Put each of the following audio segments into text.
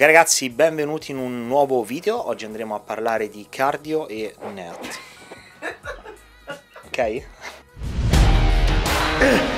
Ok ragazzi, benvenuti in un nuovo video, oggi andremo a parlare di cardio e net. Ok?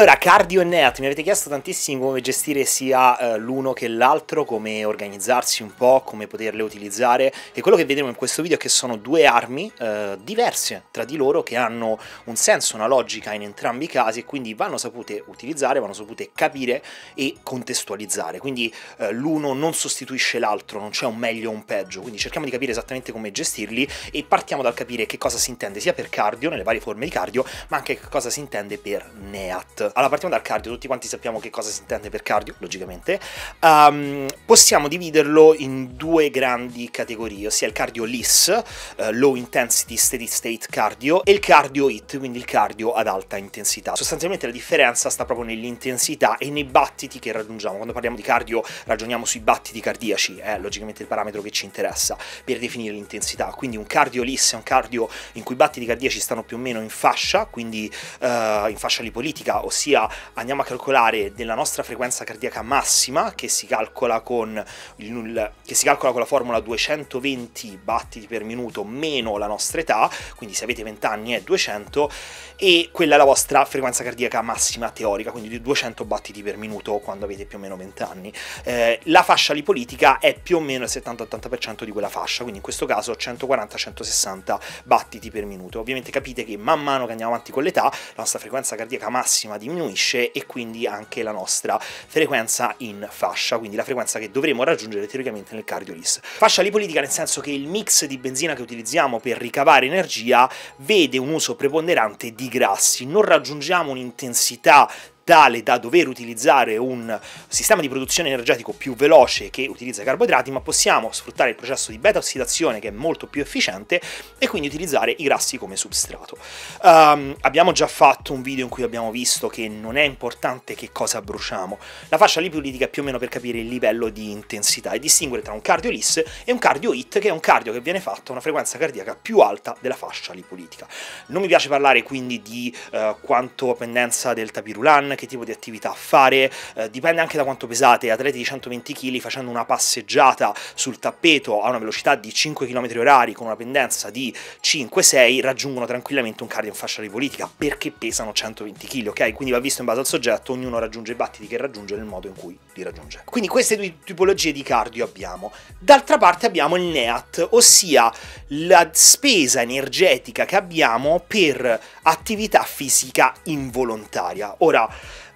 Allora, cardio e net, mi avete chiesto tantissimo come gestire sia eh, l'uno che l'altro, come organizzarsi un po', come poterle utilizzare e quello che vedremo in questo video è che sono due armi eh, diverse tra di loro che hanno un senso, una logica in entrambi i casi e quindi vanno sapute utilizzare, vanno sapute capire e contestualizzare. Quindi eh, l'uno non sostituisce l'altro, non c'è un meglio o un peggio, quindi cerchiamo di capire esattamente come gestirli e partiamo dal capire che cosa si intende sia per cardio, nelle varie forme di cardio, ma anche che cosa si intende per NEAT allora partiamo dal cardio, tutti quanti sappiamo che cosa si intende per cardio, logicamente. Um, possiamo dividerlo in due grandi categorie, ossia il cardio LIS, uh, eh, Low Intensity Steady State Cardio, e il cardio HIT, quindi il cardio ad alta intensità. Sostanzialmente la differenza sta proprio nell'intensità e nei battiti che raggiungiamo. Quando parliamo di cardio ragioniamo sui battiti cardiaci, è eh, logicamente il parametro che ci interessa per definire l'intensità. Quindi un cardio LIS è un cardio in cui i battiti cardiaci stanno più o meno in fascia, quindi uh, in fascia lipolitica, ossia ossia andiamo a calcolare della nostra frequenza cardiaca massima che si calcola con, il, si calcola con la formula 220 battiti per minuto meno la nostra età, quindi se avete 20 anni è 200 e quella è la vostra frequenza cardiaca massima teorica, quindi di 200 battiti per minuto quando avete più o meno 20 anni. Eh, la fascia lipolitica è più o meno il 70-80% di quella fascia, quindi in questo caso 140-160 battiti per minuto. Ovviamente capite che man mano che andiamo avanti con l'età, la nostra frequenza cardiaca massima diminuisce diminuisce e quindi anche la nostra frequenza in fascia, quindi la frequenza che dovremo raggiungere teoricamente nel cardiolis. Fascia lipolitica nel senso che il mix di benzina che utilizziamo per ricavare energia vede un uso preponderante di grassi, non raggiungiamo un'intensità tale da dover utilizzare un sistema di produzione energetico più veloce che utilizza carboidrati, ma possiamo sfruttare il processo di beta-ossidazione che è molto più efficiente e quindi utilizzare i grassi come substrato. Um, abbiamo già fatto un video in cui abbiamo visto che non è importante che cosa bruciamo. La fascia lipolitica è più o meno per capire il livello di intensità e distinguere tra un cardio LIS e un cardio HIT, che è un cardio che viene fatto a una frequenza cardiaca più alta della fascia lipolitica. Non mi piace parlare quindi di uh, quanto pendenza delta pirulan che tipo di attività fare, eh, dipende anche da quanto pesate, atleti di 120 kg facendo una passeggiata sul tappeto a una velocità di 5 km h con una pendenza di 5-6 raggiungono tranquillamente un cardio in fascia lipolitica perché pesano 120 kg, ok? Quindi va visto in base al soggetto, ognuno raggiunge i battiti che raggiunge nel modo in cui li raggiunge. Quindi queste due tipologie di cardio abbiamo. D'altra parte abbiamo il NEAT, ossia la spesa energetica che abbiamo per attività fisica involontaria. Ora,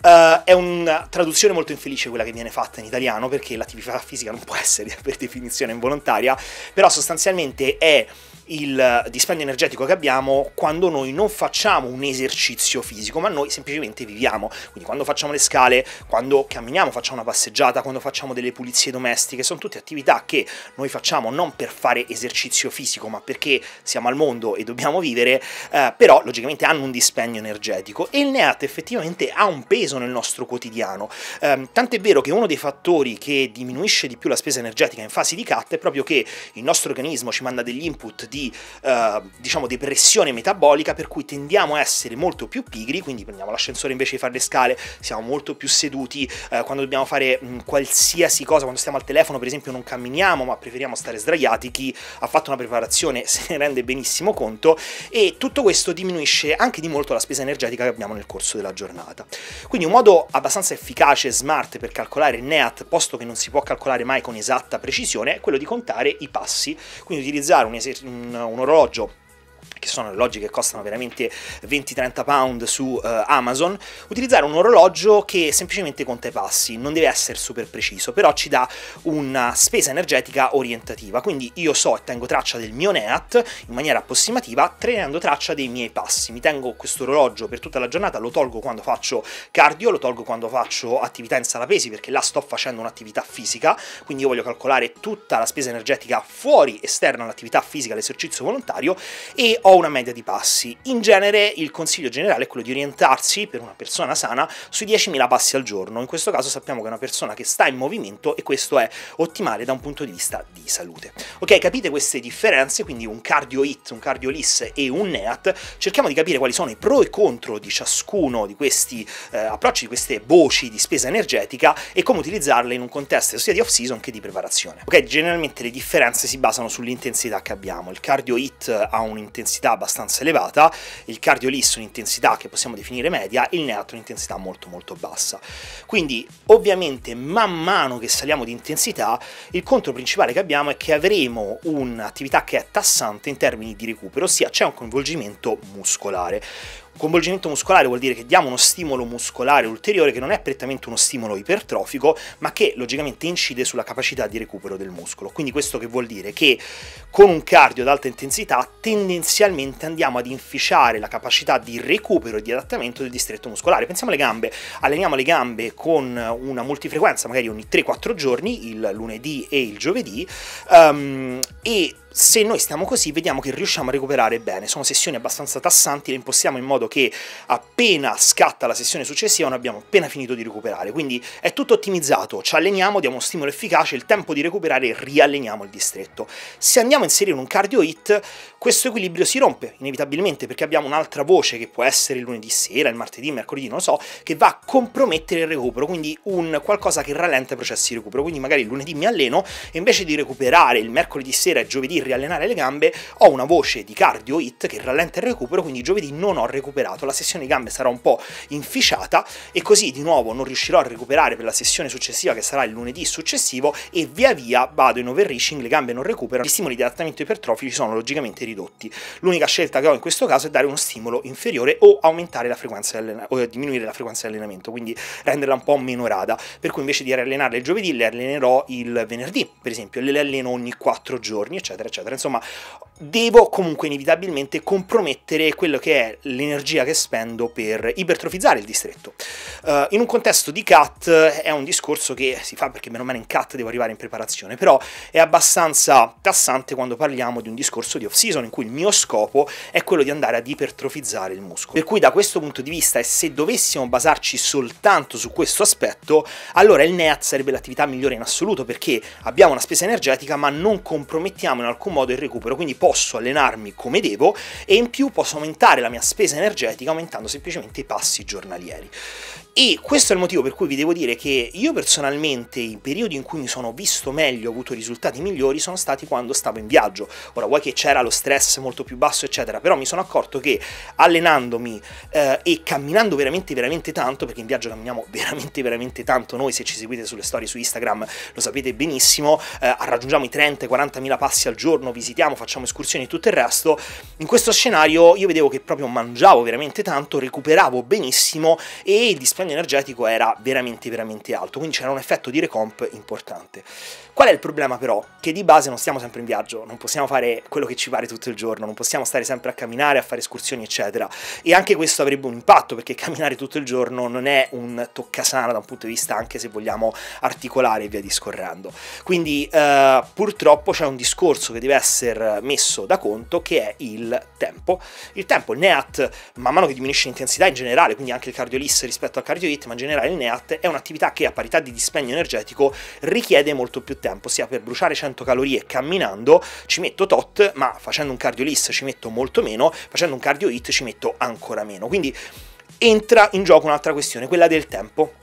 Uh, è una traduzione molto infelice quella che viene fatta in italiano perché l'attività fisica non può essere per definizione involontaria, però sostanzialmente è il dispendio energetico che abbiamo quando noi non facciamo un esercizio fisico, ma noi semplicemente viviamo. Quindi quando facciamo le scale, quando camminiamo, facciamo una passeggiata, quando facciamo delle pulizie domestiche, sono tutte attività che noi facciamo non per fare esercizio fisico, ma perché siamo al mondo e dobbiamo vivere, eh, però logicamente hanno un dispendio energetico e il NEAT effettivamente ha un peso peso nel nostro quotidiano. Eh, tant'è vero che uno dei fattori che diminuisce di più la spesa energetica in fase di cut è proprio che il nostro organismo ci manda degli input di eh, diciamo depressione metabolica per cui tendiamo a essere molto più pigri, quindi prendiamo l'ascensore invece di fare le scale, siamo molto più seduti eh, quando dobbiamo fare mh, qualsiasi cosa, quando stiamo al telefono per esempio non camminiamo ma preferiamo stare sdraiati, chi ha fatto una preparazione se ne rende benissimo conto e tutto questo diminuisce anche di molto la spesa energetica che abbiamo nel corso della giornata. Quindi quindi un modo abbastanza efficace e smart per calcolare il NEAT, posto che non si può calcolare mai con esatta precisione, è quello di contare i passi, quindi utilizzare un, un, un orologio che sono orologi che costano veramente 20-30 pound su uh, Amazon, utilizzare un orologio che semplicemente conta i passi, non deve essere super preciso, però ci dà una spesa energetica orientativa, quindi io so e tengo traccia del mio NEAT in maniera approssimativa, tenendo traccia dei miei passi, mi tengo questo orologio per tutta la giornata, lo tolgo quando faccio cardio, lo tolgo quando faccio attività in sala pesi perché là sto facendo un'attività fisica, quindi io voglio calcolare tutta la spesa energetica fuori esterna all'attività fisica, all'esercizio volontario e minuti ho una media di passi. In genere il consiglio generale è quello di orientarsi per una persona sana sui 10.000 passi al giorno. In questo caso sappiamo che è una persona che sta in movimento e questo è ottimale da un punto di vista di salute. Ok, capite queste differenze, quindi un cardio hit, un cardio liss e un NEAT. Cerchiamo di capire quali sono i pro e contro di ciascuno di questi eh, approcci, di queste voci di spesa energetica e come utilizzarle in un contesto sia di off season che di preparazione. Ok, generalmente le differenze si basano sull'intensità che abbiamo. Il cardio hit ha un'intensità un'intensità abbastanza elevata, il cardio lisso un'intensità che possiamo definire media, il neat un'intensità molto molto bassa. Quindi ovviamente man mano che saliamo di intensità il conto principale che abbiamo è che avremo un'attività che è tassante in termini di recupero, ossia c'è un coinvolgimento muscolare. Coinvolgimento muscolare vuol dire che diamo uno stimolo muscolare ulteriore che non è prettamente uno stimolo ipertrofico, ma che logicamente incide sulla capacità di recupero del muscolo. Quindi questo che vuol dire che con un cardio ad alta intensità tendenzialmente andiamo ad inficiare la capacità di recupero e di adattamento del distretto muscolare. Pensiamo alle gambe, alleniamo le gambe con una multifrequenza magari ogni 3-4 giorni, il lunedì e il giovedì, um, e se noi stiamo così vediamo che riusciamo a recuperare bene, sono sessioni abbastanza tassanti, le impostiamo in modo che appena scatta la sessione successiva non abbiamo appena finito di recuperare, quindi è tutto ottimizzato, ci alleniamo, diamo uno stimolo efficace, il tempo di recuperare rialleniamo il distretto. Se andiamo a inserire un cardio hit, questo equilibrio si rompe inevitabilmente perché abbiamo un'altra voce che può essere il lunedì sera, il martedì, il mercoledì, non lo so, che va a compromettere il recupero, quindi un qualcosa che rallenta i processi di recupero, quindi magari il lunedì mi alleno e invece di recuperare il mercoledì sera e giovedì riallenare le gambe, ho una voce di cardio hit che rallenta il recupero, quindi giovedì non ho recuperato, la sessione di gambe sarà un po' inficiata e così di nuovo non riuscirò a recuperare per la sessione successiva che sarà il lunedì successivo e via via vado in overreaching, le gambe non recuperano, gli stimoli di adattamento ipertrofici sono logicamente ridotti. L'unica scelta che ho in questo caso è dare uno stimolo inferiore o aumentare la frequenza o diminuire la frequenza di allenamento, quindi renderla un po' meno rada, per cui invece di riallenarle il giovedì le allenerò il venerdì, per esempio, le alleno ogni 4 giorni, eccetera eccetera. Insomma, devo comunque inevitabilmente compromettere quello che è l'energia che spendo per ipertrofizzare il distretto. Uh, in un contesto di CAT è un discorso che si fa perché meno male in CAT devo arrivare in preparazione, però è abbastanza tassante quando parliamo di un discorso di off-season in cui il mio scopo è quello di andare ad ipertrofizzare il muscolo. Per cui da questo punto di vista e se dovessimo basarci soltanto su questo aspetto, allora il NEAT sarebbe l'attività migliore in assoluto perché abbiamo una spesa energetica ma non compromettiamo in alcun modo il recupero, quindi posso allenarmi come devo e in più posso aumentare la mia spesa energetica aumentando semplicemente i passi giornalieri. E questo è il motivo per cui vi devo dire che io personalmente i periodi in cui mi sono visto meglio, ho avuto risultati migliori, sono stati quando stavo in viaggio. Ora, vuoi che c'era lo stress molto più basso, eccetera, però mi sono accorto che allenandomi eh, e camminando veramente, veramente tanto, perché in viaggio camminiamo veramente, veramente tanto, noi se ci seguite sulle storie su Instagram lo sapete benissimo, eh, raggiungiamo i 30-40 mila passi al giorno, visitiamo, facciamo escursioni, escursioni e tutto il resto, in questo scenario io vedevo che proprio mangiavo veramente tanto, recuperavo benissimo e il dispendio energetico era veramente veramente alto, quindi c'era un effetto di recomp importante. Qual è il problema però? Che di base non stiamo sempre in viaggio, non possiamo fare quello che ci pare tutto il giorno, non possiamo stare sempre a camminare, a fare escursioni eccetera e anche questo avrebbe un impatto perché camminare tutto il giorno non è un toccasana da un punto di vista anche se vogliamo articolare e via discorrendo. Quindi eh, purtroppo c'è un discorso che deve essere messo messo da conto che è il tempo. Il tempo, il NEAT, man mano che diminuisce l'intensità in generale, quindi anche il cardiolisse rispetto al cardiorit, ma in generale il NEAT è un'attività che a parità di dispendio energetico richiede molto più tempo, sia per bruciare 100 calorie camminando ci metto tot, ma facendo un cardiolisse ci metto molto meno, facendo un cardio hit ci metto ancora meno. Quindi entra in gioco un'altra questione, quella del tempo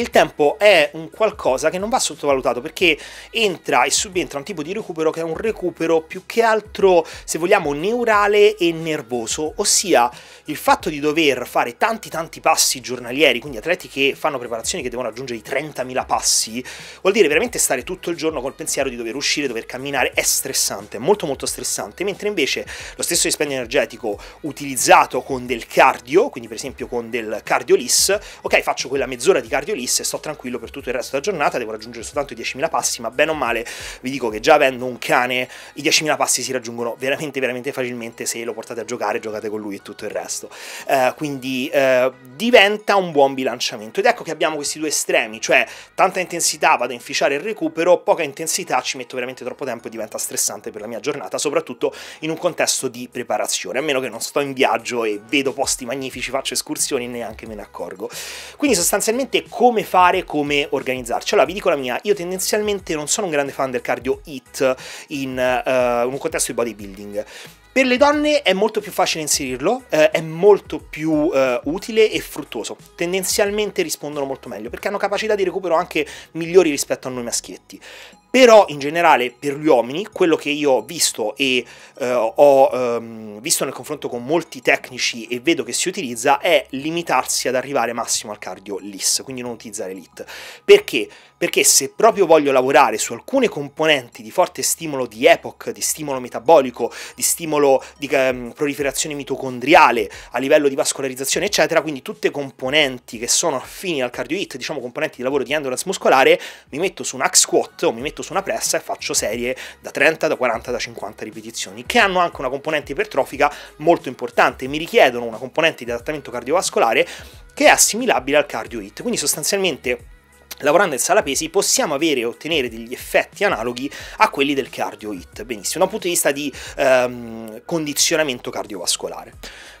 il tempo è un qualcosa che non va sottovalutato perché entra e subentra un tipo di recupero che è un recupero più che altro, se vogliamo, neurale e nervoso, ossia il fatto di dover fare tanti tanti passi giornalieri, quindi atleti che fanno preparazioni che devono raggiungere i 30.000 passi, vuol dire veramente stare tutto il giorno col pensiero di dover uscire, dover camminare, è stressante, è molto molto stressante, mentre invece lo stesso dispendio energetico utilizzato con del cardio, quindi per esempio con del cardio LIS, ok, faccio quella mezz'ora di cardio LIS disse sto tranquillo per tutto il resto della giornata, devo raggiungere soltanto i 10.000 passi, ma bene o male vi dico che già avendo un cane i 10.000 passi si raggiungono veramente veramente facilmente se lo portate a giocare, giocate con lui e tutto il resto. Uh, quindi uh, diventa un buon bilanciamento ed ecco che abbiamo questi due estremi, cioè tanta intensità vado a inficiare il recupero, poca intensità ci metto veramente troppo tempo e diventa stressante per la mia giornata, soprattutto in un contesto di preparazione, a meno che non sto in viaggio e vedo posti magnifici, faccio escursioni e neanche me ne accorgo. Quindi sostanzialmente come fare, come organizzarci. Allora, vi dico la mia, io tendenzialmente non sono un grande fan del cardio hit in uh, un contesto di bodybuilding. Per le donne è molto più facile inserirlo, eh, è molto più eh, utile e fruttuoso. Tendenzialmente rispondono molto meglio perché hanno capacità di recupero anche migliori rispetto a noi maschietti però in generale per gli uomini quello che io ho visto e eh, ho ehm, visto nel confronto con molti tecnici e vedo che si utilizza è limitarsi ad arrivare massimo al cardio LIS, quindi non utilizzare LIT. Perché? Perché se proprio voglio lavorare su alcune componenti di forte stimolo di EPOC, di stimolo metabolico, di stimolo di ehm, proliferazione mitocondriale a livello di vascolarizzazione, eccetera, quindi tutte componenti che sono affini al cardio HIT, diciamo componenti di lavoro di endurance muscolare, mi metto su un hack squat o mi metto su una pressa e faccio serie da 30, da 40, da 50 ripetizioni, che hanno anche una componente ipertrofica molto importante, mi richiedono una componente di adattamento cardiovascolare che è assimilabile al cardio hit, quindi sostanzialmente lavorando in sala pesi possiamo avere e ottenere degli effetti analoghi a quelli del cardio hit, benissimo, da un punto di vista di ehm, condizionamento cardiovascolare.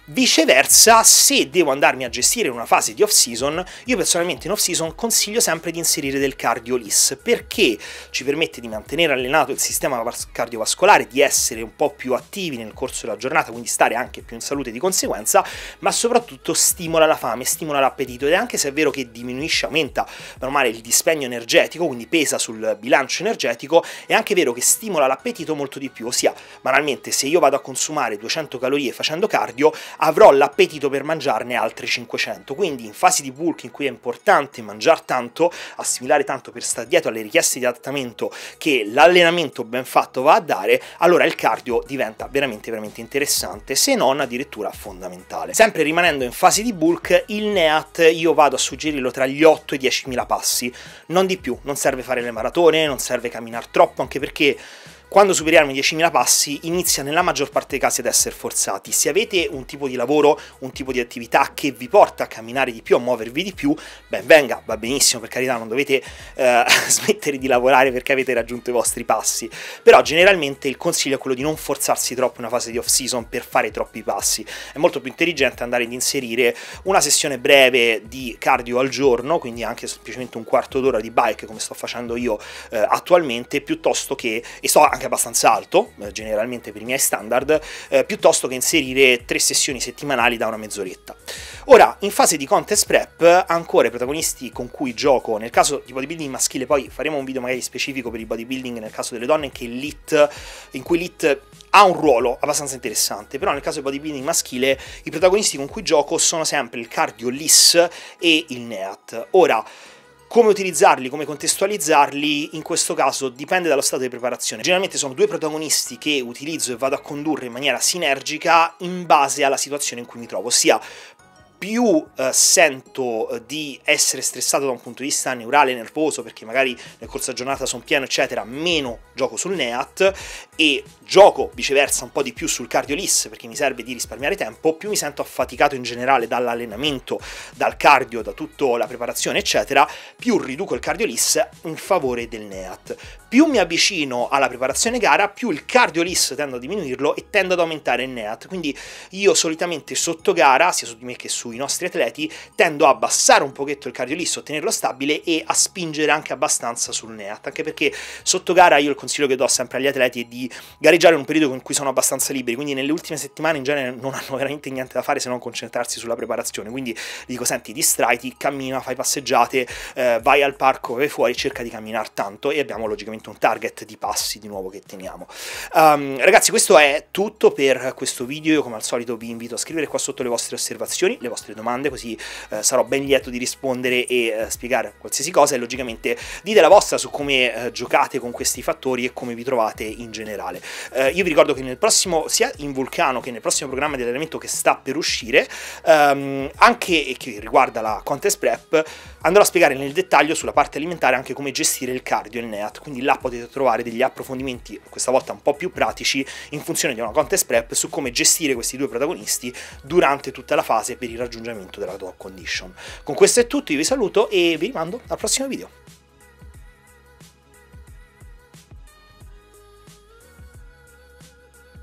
Viceversa, se devo andarmi a gestire una fase di off-season, io personalmente in off-season consiglio sempre di inserire del cardio LIS perché ci permette di mantenere allenato il sistema cardiovascolare, di essere un po' più attivi nel corso della giornata, quindi stare anche più in salute di conseguenza, ma soprattutto stimola la fame, stimola l'appetito ed anche se è vero che diminuisce, aumenta normale il dispendio energetico, quindi pesa sul bilancio energetico, è anche vero che stimola l'appetito molto di più, ossia banalmente se io vado a consumare 200 calorie facendo cardio, avrò l'appetito per mangiarne altri 500. Quindi in fase di bulk in cui è importante mangiare tanto, assimilare tanto per stare dietro alle richieste di adattamento che l'allenamento ben fatto va a dare, allora il cardio diventa veramente veramente interessante, se non addirittura fondamentale. Sempre rimanendo in fase di bulk, il NEAT io vado a suggerirlo tra gli 8 e i 10.000 passi, non di più, non serve fare le maratone, non serve camminare troppo, anche perché quando superiamo i 10.000 passi inizia nella maggior parte dei casi ad essere forzati. Se avete un tipo di lavoro, un tipo di attività che vi porta a camminare di più, a muovervi di più, ben venga, va benissimo, per carità non dovete eh, smettere di lavorare perché avete raggiunto i vostri passi. Però generalmente il consiglio è quello di non forzarsi troppo in una fase di off season per fare troppi passi. È molto più intelligente andare ad inserire una sessione breve di cardio al giorno, quindi anche semplicemente un quarto d'ora di bike come sto facendo io eh, attualmente, piuttosto che, e sto anche anche abbastanza alto, eh, generalmente per i miei standard, eh, piuttosto che inserire tre sessioni settimanali da una mezz'oretta. Ora, in fase di contest prep, ancora i protagonisti con cui gioco, nel caso di bodybuilding maschile, poi faremo un video magari specifico per il bodybuilding nel caso delle donne, lit, in cui l'IT ha un ruolo abbastanza interessante, però nel caso del bodybuilding maschile i protagonisti con cui gioco sono sempre il cardio LIS e il NEAT. Ora, come utilizzarli, come contestualizzarli, in questo caso dipende dallo stato di preparazione. Generalmente sono due protagonisti che utilizzo e vado a condurre in maniera sinergica in base alla situazione in cui mi trovo, ossia più eh, sento eh, di essere stressato da un punto di vista neurale, nervoso, perché magari nel corso della giornata sono pieno, eccetera, meno gioco sul NEAT e gioco viceversa un po' di più sul cardiolisse perché mi serve di risparmiare tempo, più mi sento affaticato in generale dall'allenamento, dal cardio, da tutta la preparazione, eccetera, più riduco il cardiolisse in favore del NEAT. Più mi avvicino alla preparazione gara, più il cardiolisse tendo a diminuirlo e tendo ad aumentare il NEAT. Quindi io solitamente sotto gara, sia su di me che su sui nostri atleti, tendo a abbassare un pochetto il cardio lisso, tenerlo stabile e a spingere anche abbastanza sul NEAT, anche perché sotto gara io il consiglio che do sempre agli atleti è di gareggiare in un periodo in cui sono abbastanza liberi, quindi nelle ultime settimane in genere non hanno veramente niente da fare se non concentrarsi sulla preparazione, quindi dico senti distraiti, cammina, fai passeggiate, eh, vai al parco, vai fuori, cerca di camminare tanto e abbiamo logicamente un target di passi di nuovo che teniamo. Um, ragazzi questo è tutto per questo video, come al solito vi invito a scrivere qua sotto le vostre osservazioni, le vostre vostre domande, così eh, sarò ben lieto di rispondere e eh, spiegare qualsiasi cosa e logicamente dite la vostra su come eh, giocate con questi fattori e come vi trovate in generale. Eh, io vi ricordo che nel prossimo, sia in Vulcano che nel prossimo programma di allenamento che sta per uscire, ehm, anche che riguarda la contest prep, andrò a spiegare nel dettaglio sulla parte alimentare anche come gestire il cardio e il NEAT, quindi là potete trovare degli approfondimenti, questa volta un po' più pratici, in funzione di una contest prep su come gestire questi due protagonisti durante tutta la fase per il raggiungimento della top condition. Con questo è tutto, io vi saluto e vi rimando al prossimo video.